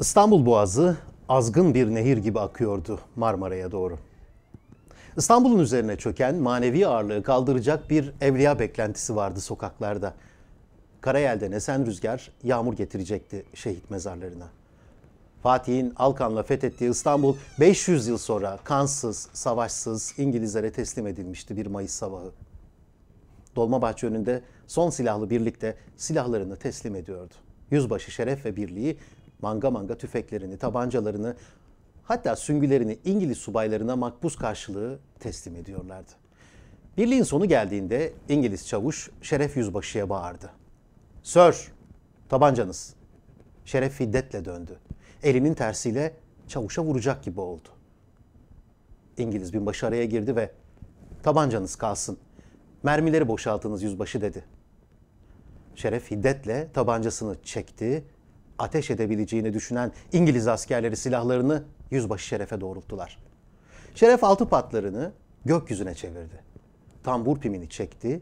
İstanbul Boğazı azgın bir nehir gibi akıyordu Marmara'ya doğru. İstanbul'un üzerine çöken manevi ağırlığı kaldıracak bir evliya beklentisi vardı sokaklarda. Karayelde esen rüzgar yağmur getirecekti şehit mezarlarına. Fatih'in Alkan'la fethettiği İstanbul 500 yıl sonra kansız, savaşsız İngilizlere teslim edilmişti bir Mayıs sabahı. Dolmabahçe önünde son silahlı birlikte silahlarını teslim ediyordu. Yüzbaşı Şeref ve birliği manga manga tüfeklerini, tabancalarını hatta süngülerini İngiliz subaylarına makbuz karşılığı teslim ediyorlardı. Birliğin sonu geldiğinde İngiliz çavuş Şeref Yüzbaşı'ya bağırdı. Sir, tabancanız. Şeref şiddetle döndü. Elinin tersiyle çavuşa vuracak gibi oldu. İngiliz binbaşı araya girdi ve tabancanız kalsın. Mermileri boşaltınız yüzbaşı dedi. Şeref hiddetle tabancasını çekti ateş edebileceğini düşünen İngiliz askerleri silahlarını Yüzbaşı Şeref'e doğrulttular. Şeref altı patlarını gökyüzüne çevirdi. Tambur pimini çekti.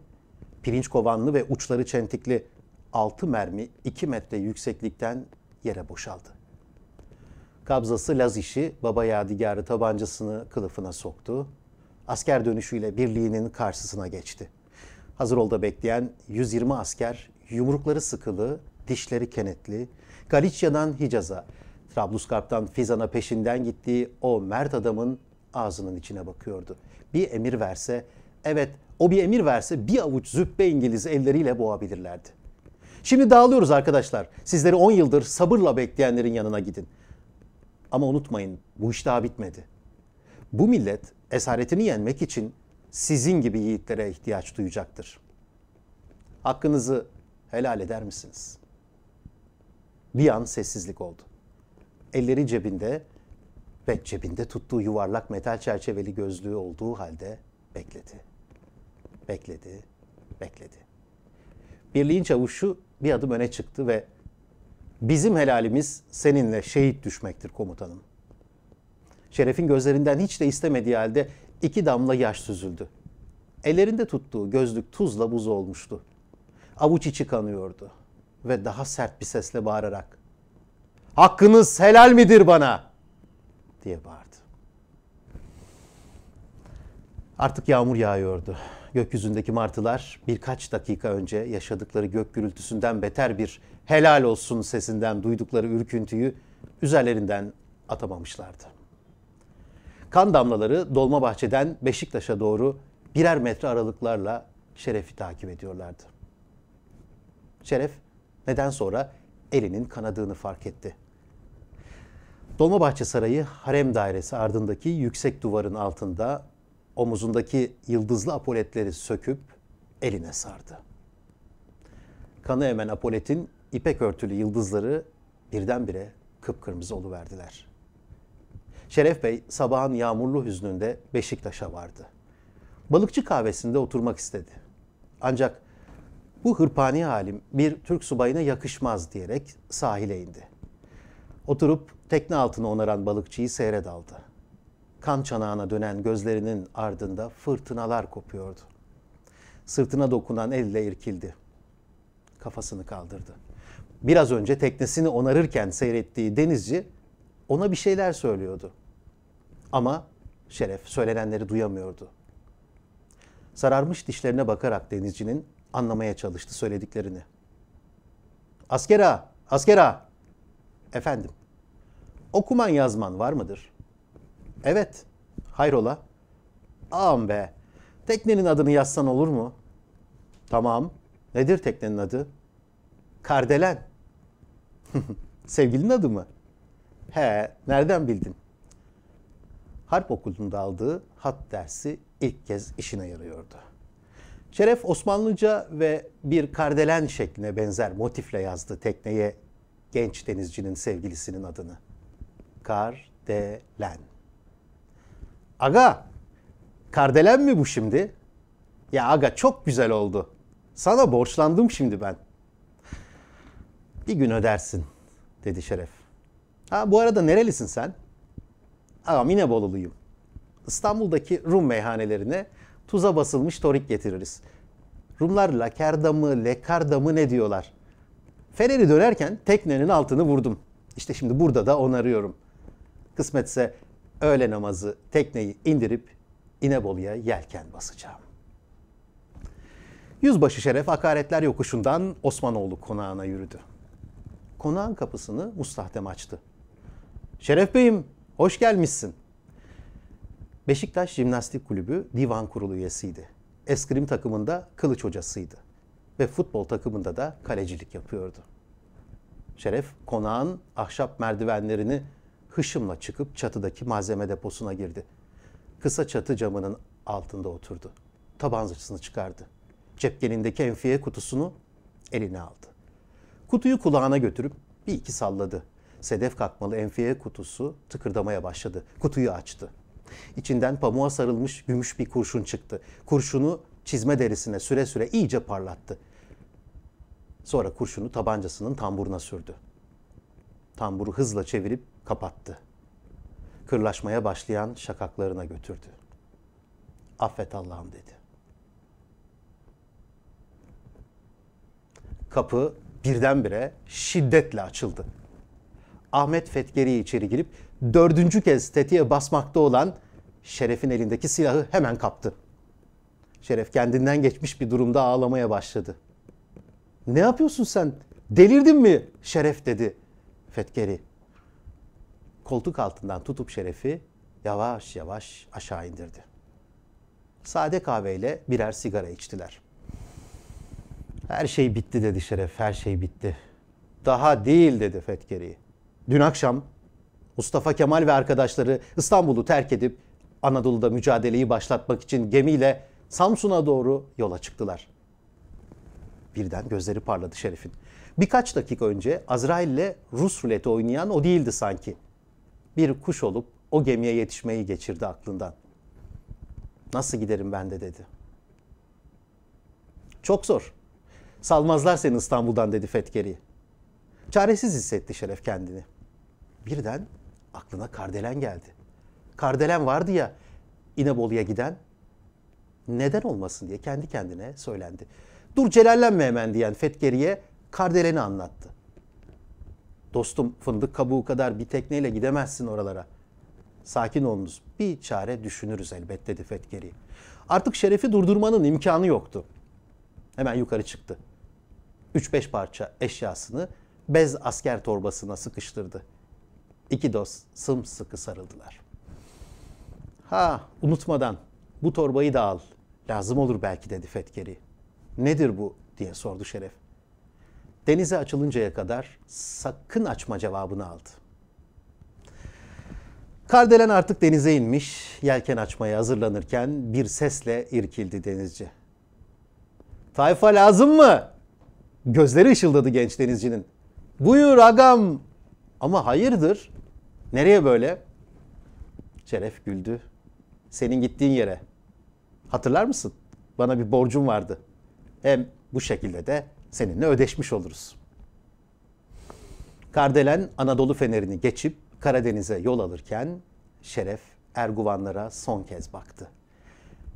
Pirinç kovanlı ve uçları çentikli altı mermi iki metre yükseklikten yere boşaldı. Kabzası Laz işi baba yadigarı tabancasını kılıfına soktu. Asker dönüşüyle birliğinin karşısına geçti. Hazır olda bekleyen 120 asker yumrukları sıkılı, dişleri kenetli, Galicia'dan Hicaz'a, Trabluskarp'tan Fizan'a peşinden gittiği o mert adamın ağzının içine bakıyordu. Bir emir verse, evet o bir emir verse bir avuç züppe İngiliz elleriyle boğabilirlerdi. Şimdi dağılıyoruz arkadaşlar. Sizleri 10 yıldır sabırla bekleyenlerin yanına gidin. Ama unutmayın bu iş daha bitmedi. Bu millet esaretini yenmek için sizin gibi yiğitlere ihtiyaç duyacaktır. Hakkınızı helal eder misiniz?'' Bir an sessizlik oldu. Elleri cebinde ve cebinde tuttuğu yuvarlak metal çerçeveli gözlüğü olduğu halde bekledi. Bekledi, bekledi. Birliğin çavuşu bir adım öne çıktı ve bizim helalimiz seninle şehit düşmektir komutanım. Şeref'in gözlerinden hiç de istemediği halde iki damla yaş süzüldü. Ellerinde tuttuğu gözlük tuzla buz olmuştu. Avuç içi kanıyordu ve daha sert bir sesle bağırarak hakkınız helal midir bana diye bağırdı. Artık yağmur yağıyordu. Gökyüzündeki martılar birkaç dakika önce yaşadıkları gök gürültüsünden beter bir helal olsun sesinden duydukları ürküntüyü üzerlerinden atamamışlardı. Kan damlaları Dolmabahçe'den Beşiktaş'a doğru birer metre aralıklarla Şeref'i takip ediyorlardı. Şeref neden sonra elinin kanadığını fark etti. Dolmabahçe Sarayı harem dairesi ardındaki yüksek duvarın altında omuzundaki yıldızlı apoletleri söküp eline sardı. Kanı emen apoletin ipek örtülü yıldızları birdenbire kıpkırmızı oluverdiler. Şeref Bey sabahın yağmurlu hüznünde Beşiktaş'a vardı. Balıkçı kahvesinde oturmak istedi. Ancak bu hırpani halim bir Türk subayına yakışmaz diyerek sahile indi. Oturup tekne altını onaran balıkçıyı seyre daldı. Kan çanağına dönen gözlerinin ardında fırtınalar kopuyordu. Sırtına dokunan elle irkildi. Kafasını kaldırdı. Biraz önce teknesini onarırken seyrettiği denizci ona bir şeyler söylüyordu. Ama Şeref söylenenleri duyamıyordu. Sararmış dişlerine bakarak denizcinin anlamaya çalıştı söylediklerini. Askera, Askera, Efendim, okuman yazman var mıdır? Evet, hayrola? Ağam be, teknenin adını yazsan olur mu? Tamam, nedir teknenin adı? Kardelen. Sevgilinin adı mı? He, nereden bildin? Harp okulunda aldığı hat dersi ilk kez işine yarıyordu. Şeref Osmanlıca ve bir kardelen şekline benzer motifle yazdı tekneye genç denizcinin sevgilisinin adını. Kardelen. Aga, kardelen mi bu şimdi? Ya aga çok güzel oldu. Sana borçlandım şimdi ben. Bir gün ödersin, dedi Şeref. Ha bu arada nerelisin sen? Aga Mineboluluyum. İstanbul'daki Rum meyhanelerine tuza basılmış torik getiririz. Rumlar lakerdamı, lekardamı ne diyorlar? Fener'i dönerken teknenin altını vurdum. İşte şimdi burada da onarıyorum. Kısmetse öğle namazı tekneyi indirip İnebolu'ya yelken basacağım. Yüzbaşı Şeref hakaretler yokuşundan Osmanoğlu konağına yürüdü. Konağın kapısını mustahdem açtı. Şeref Bey'im hoş gelmişsin. Beşiktaş Jimnastik Kulübü divan kurulu üyesiydi. Eskrim takımında kılıç hocasıydı ve futbol takımında da kalecilik yapıyordu. Şeref konağın ahşap merdivenlerini hışımla çıkıp çatıdaki malzeme deposuna girdi. Kısa çatı camının altında oturdu. Taban Tabancasını çıkardı. Cepkenindeki enfiye kutusunu eline aldı. Kutuyu kulağına götürüp bir iki salladı. Sedef kalkmalı enfiye kutusu tıkırdamaya başladı. Kutuyu açtı. İçinden pamuğa sarılmış gümüş bir kurşun çıktı. Kurşunu çizme derisine süre süre iyice parlattı. Sonra kurşunu tabancasının tamburuna sürdü. Tamburu hızla çevirip kapattı. Kırlaşmaya başlayan şakaklarına götürdü. Affet Allah'ım dedi. Kapı birdenbire şiddetle açıldı. Ahmet Fetkeri içeri girip dördüncü kez tetiğe basmakta olan Şeref'in elindeki silahı hemen kaptı. Şeref kendinden geçmiş bir durumda ağlamaya başladı. Ne yapıyorsun sen? Delirdin mi? Şeref dedi Fetkeri. Koltuk altından tutup Şeref'i yavaş yavaş aşağı indirdi. Sade kahveyle birer sigara içtiler. Her şey bitti dedi Şeref, her şey bitti. Daha değil dedi Fetkeri. Dün akşam Mustafa Kemal ve arkadaşları İstanbul'u terk edip Anadolu'da mücadeleyi başlatmak için gemiyle Samsun'a doğru yola çıktılar. Birden gözleri parladı Şerif'in. Birkaç dakika önce Azrail'le Rus ruleti oynayan o değildi sanki. Bir kuş olup o gemiye yetişmeyi geçirdi aklından. Nasıl giderim ben de dedi. Çok zor. Salmazlar seni İstanbul'dan dedi Fetkeri. Çaresiz hissetti Şeref kendini. Birden aklına Kardelen geldi. Kardelen vardı ya İnebolu'ya giden. Neden olmasın diye kendi kendine söylendi. Dur celallenme hemen diyen Fetgeri'ye Kardelen'i anlattı. Dostum fındık kabuğu kadar bir tekneyle gidemezsin oralara. Sakin olunuz bir çare düşünürüz elbette dedi Fetgeri. Artık Şeref'i durdurmanın imkanı yoktu. Hemen yukarı çıktı. 3-5 parça eşyasını bez asker torbasına sıkıştırdı. İki dost sımsıkı sarıldılar. Ha unutmadan bu torbayı da al. Lazım olur belki dedi Fetkeri. Nedir bu diye sordu Şeref. Denize açılıncaya kadar sakın açma cevabını aldı. Kardelen artık denize inmiş, yelken açmaya hazırlanırken bir sesle irkildi denizci. Tayfa lazım mı? Gözleri ışıldadı genç denizcinin. Buyur agam ama hayırdır? Nereye böyle? Şeref güldü. Senin gittiğin yere. Hatırlar mısın? Bana bir borcum vardı. Hem bu şekilde de seninle ödeşmiş oluruz. Kardelen Anadolu Feneri'ni geçip Karadeniz'e yol alırken Şeref Erguvanlara son kez baktı.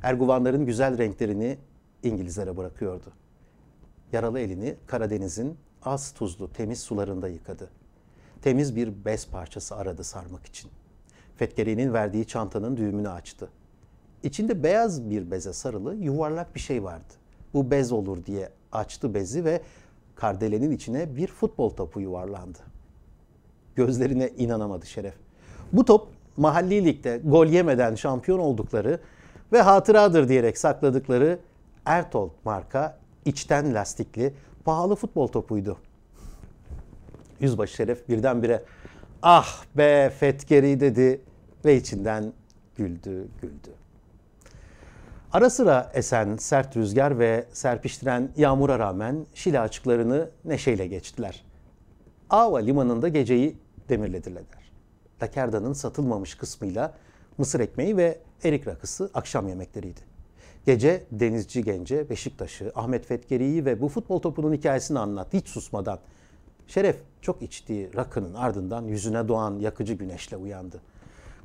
Erguvanların güzel renklerini İngilizlere bırakıyordu. Yaralı elini Karadeniz'in az tuzlu temiz sularında yıkadı. Temiz bir bez parçası aradı sarmak için. Fetgeli'nin verdiği çantanın düğümünü açtı. İçinde beyaz bir beze sarılı yuvarlak bir şey vardı. Bu bez olur diye açtı bezi ve kardelenin içine bir futbol topu yuvarlandı. Gözlerine inanamadı Şeref. Bu top mahalli ligde gol yemeden şampiyon oldukları ve hatıradır diyerek sakladıkları Ertold marka içten lastikli pahalı futbol topuydu. Yüzbaşı Şeref birdenbire ah be Fetkeri dedi ve içinden güldü güldü. Ara sıra esen sert rüzgar ve serpiştiren yağmura rağmen Şile açıklarını neşeyle geçtiler. Ava limanında geceyi demirlediler. Lakerda'nın satılmamış kısmıyla mısır ekmeği ve erik rakısı akşam yemekleriydi. Gece Denizci Gence, Beşiktaş'ı, Ahmet Fetkeri'yi ve bu futbol topunun hikayesini anlat hiç susmadan.'' Şeref çok içtiği rakının ardından yüzüne doğan yakıcı güneşle uyandı.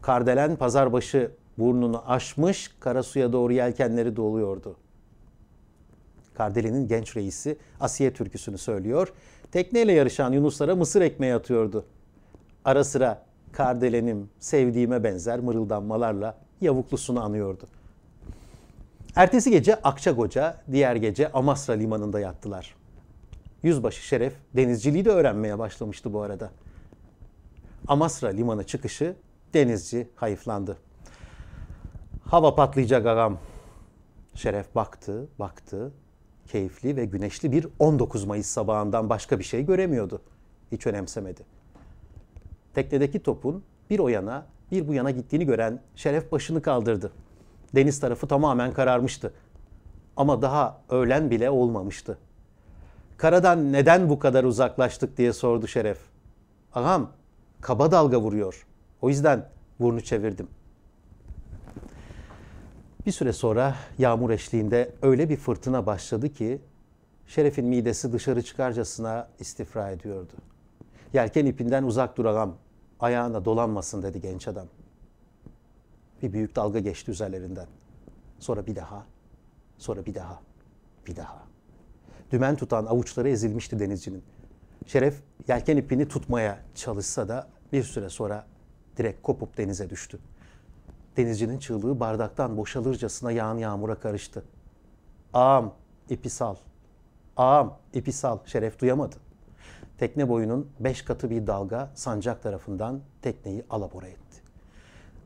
Kardelen pazarbaşı burnunu aşmış karasuya doğru yelkenleri doluyordu. Kardelen'in genç reisi Asiye türküsünü söylüyor. Tekneyle yarışan Yunuslara mısır ekmeği atıyordu. Ara sıra Kardelenim sevdiğime benzer mırıldanmalarla yavuklusunu anıyordu. Ertesi gece Akçakoca, diğer gece Amasra limanında yattılar. Yüzbaşı Şeref denizciliği de öğrenmeye başlamıştı bu arada. Amasra limanı çıkışı denizci hayıflandı. Hava patlayacak ağam. Şeref baktı, baktı. Keyifli ve güneşli bir 19 Mayıs sabahından başka bir şey göremiyordu. Hiç önemsemedi. Teknedeki topun bir o yana bir bu yana gittiğini gören Şeref başını kaldırdı. Deniz tarafı tamamen kararmıştı. Ama daha öğlen bile olmamıştı. Karadan neden bu kadar uzaklaştık diye sordu Şeref. Ağam kaba dalga vuruyor. O yüzden burnu çevirdim. Bir süre sonra yağmur eşliğinde öyle bir fırtına başladı ki Şeref'in midesi dışarı çıkarcasına istifra ediyordu. Yelken ipinden uzak dur ağam, ayağına dolanmasın dedi genç adam. Bir büyük dalga geçti üzerlerinden. Sonra bir daha, sonra bir daha, bir daha dümen tutan avuçları ezilmişti denizcinin. Şeref yelken ipini tutmaya çalışsa da bir süre sonra direkt kopup denize düştü. Denizcinin çığlığı bardaktan boşalırcasına yağan yağmura karıştı. Ağam ipi sal. Ağam ipi sal. Şeref duyamadı. Tekne boyunun beş katı bir dalga sancak tarafından tekneyi alabora etti.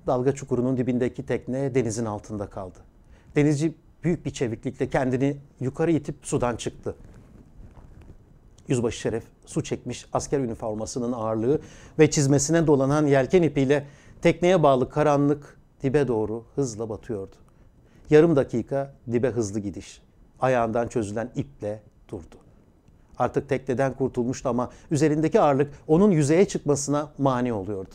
Dalga çukurunun dibindeki tekne denizin altında kaldı. Denizci büyük bir çeviklikle kendini yukarı itip sudan çıktı. Yüzbaşı Şeref su çekmiş asker üniformasının ağırlığı ve çizmesine dolanan yelken ipiyle tekneye bağlı karanlık dibe doğru hızla batıyordu. Yarım dakika dibe hızlı gidiş. Ayağından çözülen iple durdu. Artık tekneden kurtulmuştu ama üzerindeki ağırlık onun yüzeye çıkmasına mani oluyordu.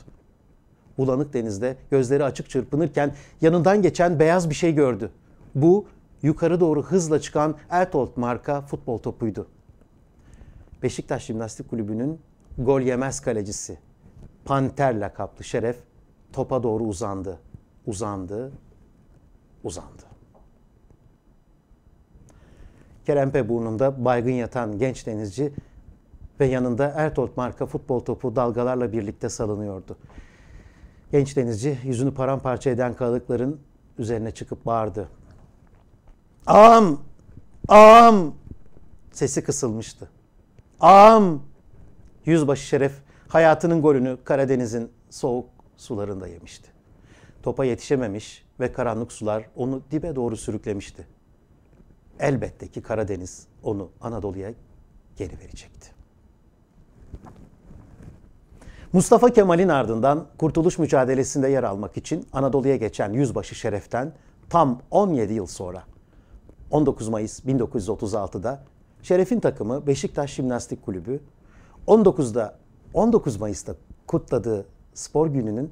Bulanık denizde gözleri açık çırpınırken yanından geçen beyaz bir şey gördü. Bu yukarı doğru hızla çıkan Ertolt marka futbol topuydu. Beşiktaş Jimnastik Kulübü'nün gol yemez kalecisi Panter lakaplı Şeref topa doğru uzandı. Uzandı, uzandı. Kerempe burnunda baygın yatan genç denizci ve yanında Ertolt marka futbol topu dalgalarla birlikte salınıyordu. Genç denizci yüzünü paramparça eden kalıkların üzerine çıkıp bağırdı. Ağam, ağam sesi kısılmıştı. Ağam, yüzbaşı şeref hayatının golünü Karadeniz'in soğuk sularında yemişti. Topa yetişememiş ve karanlık sular onu dibe doğru sürüklemişti. Elbette ki Karadeniz onu Anadolu'ya geri verecekti. Mustafa Kemal'in ardından kurtuluş mücadelesinde yer almak için Anadolu'ya geçen Yüzbaşı Şeref'ten tam 17 yıl sonra 19 Mayıs 1936'da Şeref'in takımı Beşiktaş Jimnastik Kulübü 19'da 19 Mayıs'ta kutladığı spor gününün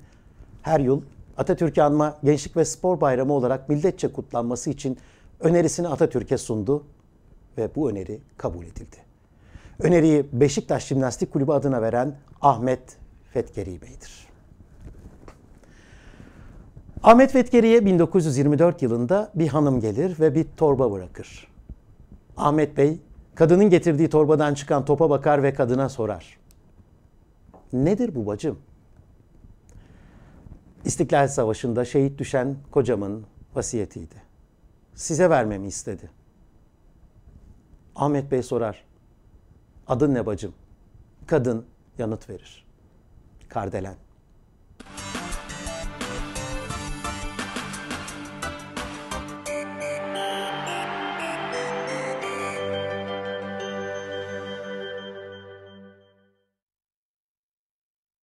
her yıl Atatürk'ü anma Gençlik ve Spor Bayramı olarak milletçe kutlanması için önerisini Atatürk'e sundu ve bu öneri kabul edildi. Öneriyi Beşiktaş Jimnastik Kulübü adına veren Ahmet Fetkeri Bey'dir. Ahmet Fetkeri'ye 1924 yılında bir hanım gelir ve bir torba bırakır. Ahmet Bey, kadının getirdiği torbadan çıkan topa bakar ve kadına sorar. Nedir bu bacım? İstiklal Savaşı'nda şehit düşen kocamın vasiyetiydi. Size vermemi istedi. Ahmet Bey sorar. Adın ne bacım? Kadın yanıt verir. Kardelen.